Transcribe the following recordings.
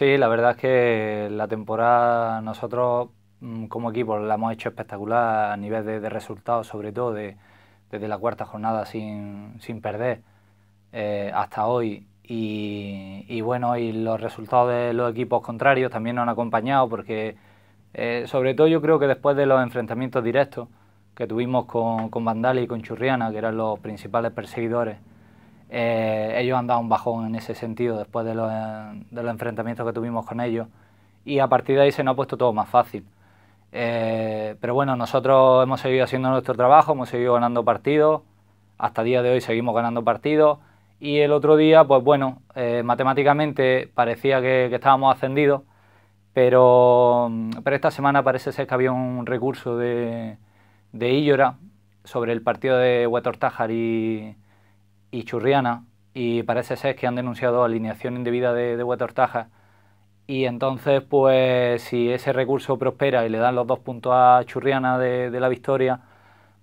Sí, la verdad es que la temporada nosotros mm, como equipo la hemos hecho espectacular a nivel de, resultados, sobre todo desde la cuarta jornada sin, perder eh, hasta hoy. Y, bueno, y los resultados de los equipos contrarios también nos han acompañado porque eh, sobre todo yo creo que después de los enfrentamientos directos que tuvimos con, con Vandali y con Churriana, que eran los principales perseguidores, eh, ellos han dado un bajón en ese sentido después eh, de los, enfrentamientos que tuvimos con ellos y a partir de ahí se nos ha puesto todo más fácil. Eh, pero bueno, nosotros hemos seguido haciendo nuestro trabajo, hemos seguido ganando partidos, hasta día de hoy seguimos ganando partidos y el otro día, pues bueno, matemáticamente parecía que, estábamos ascendidos, pero, mm, pero esta semana parece ser que había un recurso de, Illora sobre el partido de Huetortájar y, y Churriana y parece ser que han denunciado alineación indebida de, de Huetortaja y entonces pues si ese recurso prospera y le dan los dos puntos a Churriana de, la victoria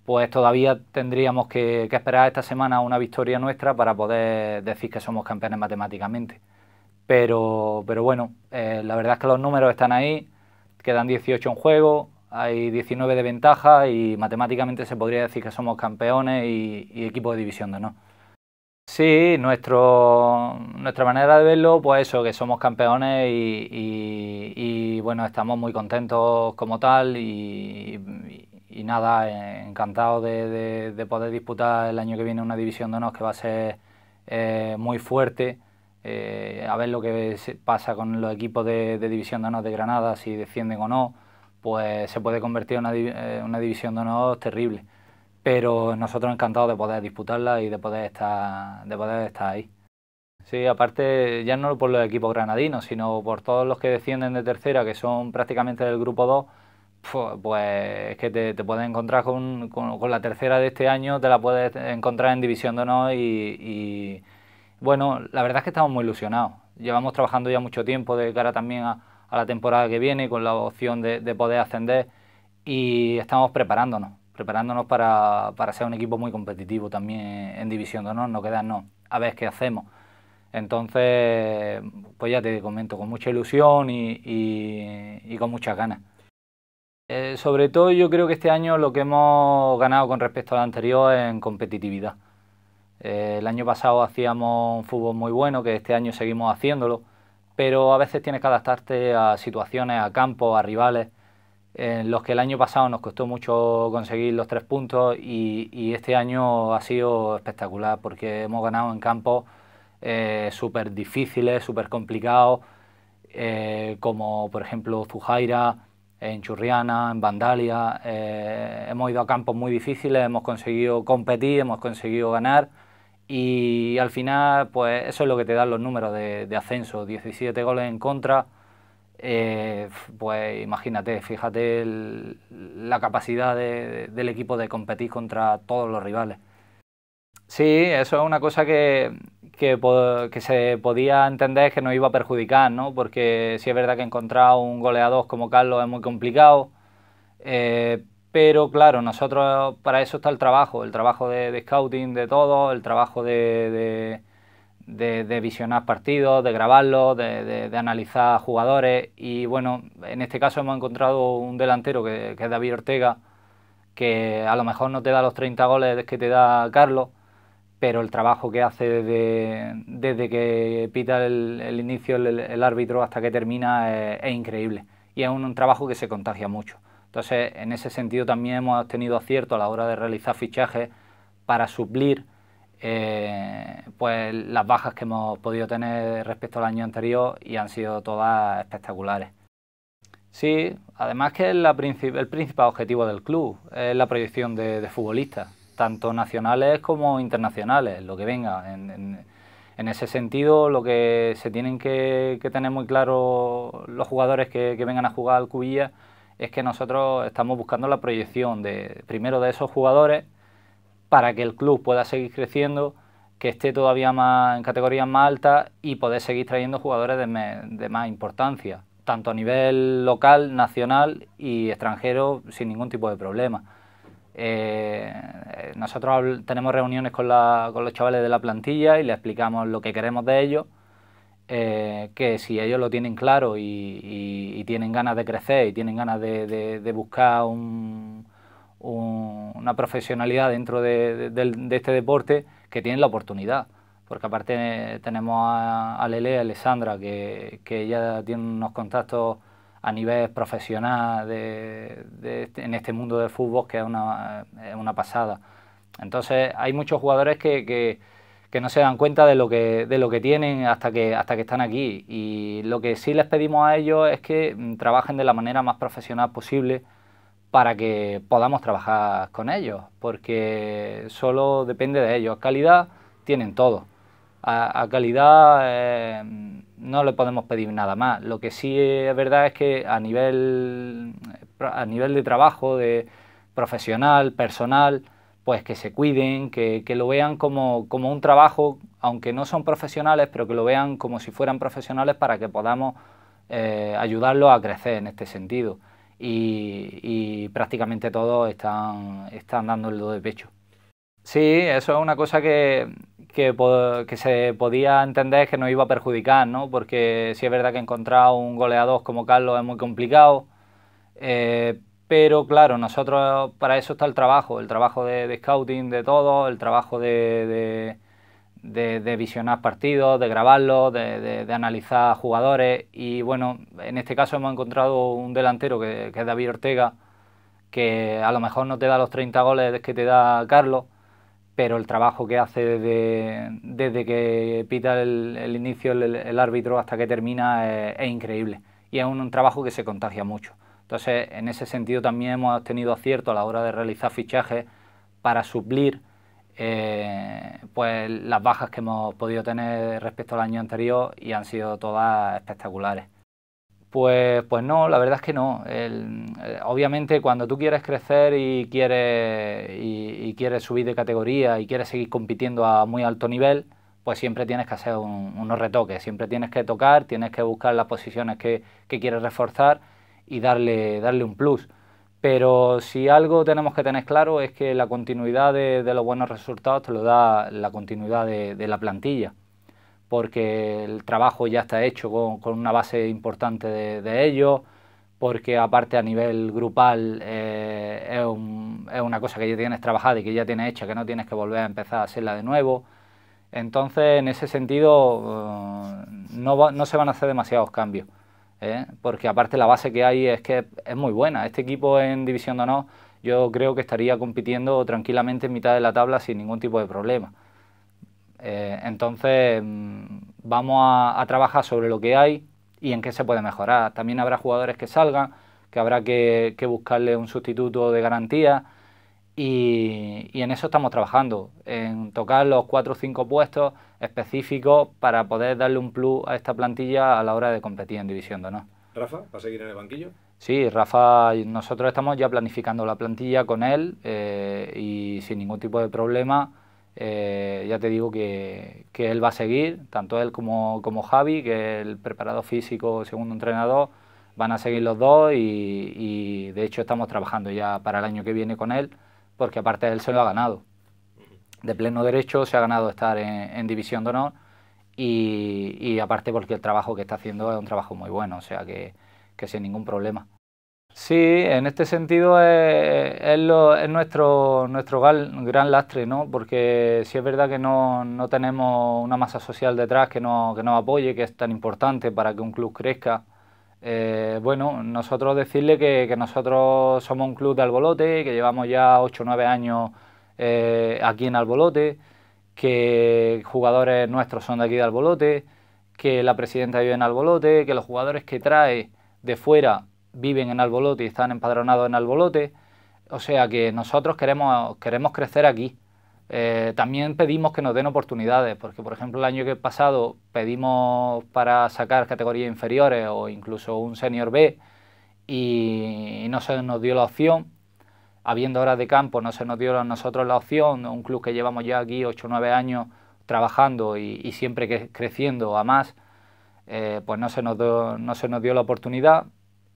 pues todavía tendríamos que, esperar esta semana una victoria nuestra para poder decir que somos campeones matemáticamente. Pero, pero bueno, eh, la verdad es que los números están ahí, quedan 18 en juego, hay 19 de ventaja y matemáticamente se podría decir que somos campeones y, y equipo de división de no. Sí, nuestro, nuestra manera de verlo, pues eso, que somos campeones y, bueno, estamos muy contentos como tal y, nada, encantados de, poder disputar el año que viene una división de honor que va a ser eh, muy fuerte. Eh, a ver lo que pasa con los equipos de, división de de Granada, si defienden o no, pues se puede convertir en una, eh, una división de honor terrible pero nosotros encantados de poder disputarla y de poder estar, de poder estar ahí. Sí, aparte ya no por los equipos granadinos, sino por todos los que descienden de tercera, que son prácticamente del grupo 2, pues es que te, te puedes encontrar con, la tercera de este año, te la puedes encontrar en División de y, bueno, la verdad es que estamos muy ilusionados. Llevamos trabajando ya mucho tiempo de cara también a, la temporada que viene con la opción de poder ascender y estamos preparándonos preparándonos para, ser un equipo muy competitivo también en División no no quedarnos a ver qué hacemos. Entonces, pues ya te comento, con mucha ilusión y, con muchas ganas. Eh, sobre todo yo creo que este año lo que hemos ganado con respecto al anterior es en competitividad. Eh, el año pasado hacíamos un fútbol muy bueno, que este año seguimos haciéndolo, pero a veces tienes que adaptarte a situaciones, a campos, a rivales en los que el año pasado nos costó mucho conseguir los tres puntos y, este año ha sido espectacular porque hemos ganado en campos eh, súper difíciles, súper complicados, eh, como por ejemplo Zujaira, en Churriana, en Vandalia. Eh, hemos ido a campos muy difíciles, hemos conseguido competir, hemos conseguido ganar y al final pues eso es lo que te dan los números de ascenso, 17 goles en contra eh, pues imagínate, fíjate la capacidad del equipo de competir contra todos los rivales. Sí, eso es una cosa que, que, se podía entender que nos iba a perjudicar, ¿no? Porque sí es verdad que encontrar un goleador como Carlos es muy complicado, eh, pero claro, nosotros para eso está el trabajo, el trabajo de, de scouting de todo, el trabajo de, de, visionar partidos, de grabarlos, de, analizar jugadores. Y bueno, en este caso hemos encontrado un delantero que, es David Ortega, que a lo mejor no te da los 30 goles que te da Carlos, pero el trabajo que hace desde, que pita el, inicio el, árbitro hasta que termina es, increíble. Y es un, trabajo que se contagia mucho. Entonces, en ese sentido también hemos tenido acierto a la hora de realizar fichajes para suplir. Eh, pues las bajas que hemos podido tener respecto al año anterior y han sido todas espectaculares. Sí, además que el principal objetivo del club es la proyección de, futbolistas, tanto nacionales como internacionales, lo que venga. En, ese sentido, lo que se tienen que, tener muy claro los jugadores que, vengan a jugar al Cubilla es que nosotros estamos buscando la proyección de primero de esos jugadores para que el club pueda seguir creciendo que esté todavía más en categorías más altas y poder seguir trayendo jugadores de, más importancia, tanto a nivel local, nacional y extranjero, sin ningún tipo de problema. Eh, nosotros tenemos reuniones con, los chavales de la plantilla y les explicamos lo que queremos de ellos, eh, que si ellos lo tienen claro y, tienen ganas de crecer y tienen ganas de, buscar una profesionalidad dentro de este deporte, que tienen la oportunidad. Porque aparte tenemos a, a Alessandra, que, ya ella tiene unos contactos a nivel profesional este, en este mundo del fútbol, que es una, pasada. Entonces hay muchos jugadores que, que, no se dan cuenta de lo que, de lo que tienen hasta que, hasta que están aquí. Y lo que sí les pedimos a ellos es que mm, trabajen de la manera más profesional posible para que podamos trabajar con ellos, porque solo depende de ellos. ...a Calidad tienen eh, todo. A, calidad no le podemos pedir nada más. Lo que sí es verdad es que a nivel, a nivel de trabajo, de profesional, personal, pues que se cuiden, que, lo vean como, un trabajo, aunque no son profesionales, pero que lo vean como si fueran profesionales para que podamos eh, ayudarlos a crecer en este sentido y, prácticamente todos están, están dando el do de pecho. Sí, eso es una cosa que, se podía entender que nos iba a perjudicar, Porque sí es verdad que encontrar un goleador como Carlos es muy complicado, eh, pero claro, nosotros para eso está el trabajo, el trabajo de, scouting de todo, el trabajo de de, visionar partidos, de grabarlos, de, analizar jugadores. Y bueno, en este caso hemos encontrado un delantero que, es David Ortega, que a lo mejor no te da los 30 goles que te da Carlos, pero el trabajo que hace desde, que pita el, inicio el, árbitro hasta que termina es, increíble. Y es un, un trabajo que se contagia mucho. Entonces, en ese sentido también hemos tenido acierto a la hora de realizar fichajes para suplir eh, pues las bajas que hemos podido tener respecto al año anterior y han sido todas espectaculares. Pues, pues no, la verdad es que no. Eh, obviamente cuando tú quieres crecer y quieres, y, quieres subir de categoría y quieres seguir compitiendo a muy alto nivel, pues siempre tienes que hacer unos retoques, siempre tienes que tocar, tienes que buscar las posiciones que, que quieres reforzar y darle, darle un plus pero si algo tenemos que tener claro es que la continuidad de, los buenos resultados te lo da la continuidad de, la plantilla, porque el trabajo ya está hecho con, una base importante de, de ellos, porque aparte a nivel grupal eh, es, una cosa que ya tienes trabajada y que ya tienes hecha, que no tienes que volver a empezar a hacerla de nuevo. Entonces, en ese sentido, eh, no se van a hacer demasiados cambios. ¿eh? porque aparte la base que hay es que es muy buena. Este equipo en División de yo creo que estaría compitiendo tranquilamente en mitad de la tabla sin ningún tipo de problema. Eh, entonces mm, vamos a, trabajar sobre lo que hay y en qué se puede mejorar. También habrá jugadores que salgan, que habrá que, buscarle un sustituto de garantía. Y, y, en eso estamos trabajando, en tocar los cuatro o cinco puestos específico para poder darle un plus a esta plantilla a la hora de competir en División de ¿Rafa va a seguir en el banquillo? Sí, Rafa, nosotros estamos ya planificando la plantilla con él eh, y sin ningún tipo de problema. Eh, ya te digo que, que, él va a seguir, tanto él como, como Javi, que es el preparado físico, segundo entrenador, van a seguir los dos y, y de hecho estamos trabajando ya para el año que viene con él, porque aparte él se lo ha ganado de pleno derecho, se ha ganado estar en, División de Honor y, aparte porque el trabajo que está haciendo es un trabajo muy bueno, o sea que, que sin ningún problema. Sí, en este sentido es, nuestro, nuestro gran lastre, ¿no? porque si es verdad que no, no tenemos una masa social detrás que, no, que nos apoye, que es tan importante para que un club crezca. Eh, bueno, nosotros decirle que, que, nosotros somos un club de Albolote, que llevamos ya 8 o 9 años eh, aquí en Albolote, que jugadores nuestros son de aquí de Albolote, que la presidenta vive en Albolote, que los jugadores que trae de fuera viven en Albolote y están empadronados en Albolote. O sea que nosotros queremos, queremos crecer aquí. Eh, también pedimos que nos den oportunidades, porque por ejemplo el año que pasado pedimos para sacar categorías inferiores o incluso un senior B y no se nos dio la opción habiendo horas de campo, no se nos dio a nosotros la opción, un club que llevamos ya aquí 8 o 9 años trabajando y, siempre que, creciendo a más, eh, pues no se, nos no se nos dio la oportunidad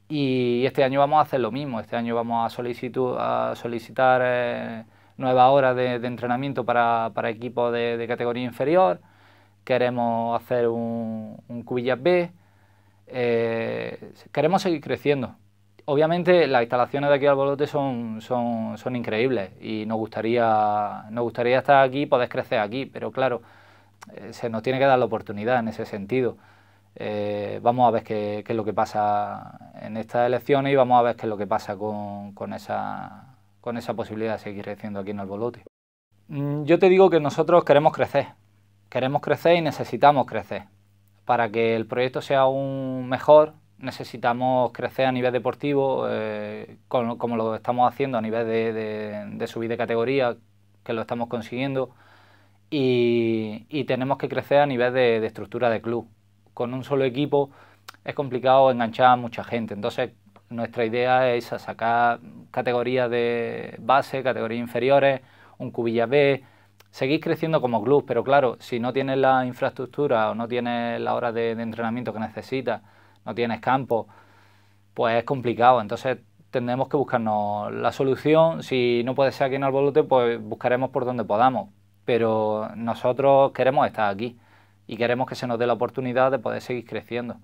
y este año vamos a hacer lo mismo, este año vamos a, a solicitar eh, nuevas horas de, entrenamiento para, equipos de, categoría inferior, queremos hacer un, un B, eh, queremos seguir creciendo. Obviamente las instalaciones de aquí al Bolote son, increíbles y nos gustaría, nos gustaría estar aquí y poder crecer aquí, pero claro, eh, se nos tiene que dar la oportunidad en ese sentido. Eh, vamos a ver qué, es lo que pasa en estas elecciones y vamos a ver qué es lo que pasa con, con, esa, con esa posibilidad de seguir creciendo aquí en el Bolote. Mm, yo te digo que nosotros queremos crecer, queremos crecer y necesitamos crecer para que el proyecto sea aún mejor necesitamos crecer a nivel deportivo, eh, como, lo estamos haciendo a nivel de, de, subir de categoría, que lo estamos consiguiendo, y, tenemos que crecer a nivel de, estructura de club. Con un solo equipo es complicado enganchar a mucha gente, entonces nuestra idea es sacar categorías de base, categorías inferiores, un cubilla B, seguir creciendo como club, pero claro, si no tienes la infraestructura o no tienes la hora de, de entrenamiento que necesitas, no tienes campo, pues es complicado. Entonces tendremos que buscarnos la solución. Si no puede ser aquí en Albolote, pues buscaremos por donde podamos. Pero nosotros queremos estar aquí y queremos que se nos dé la oportunidad de poder seguir creciendo.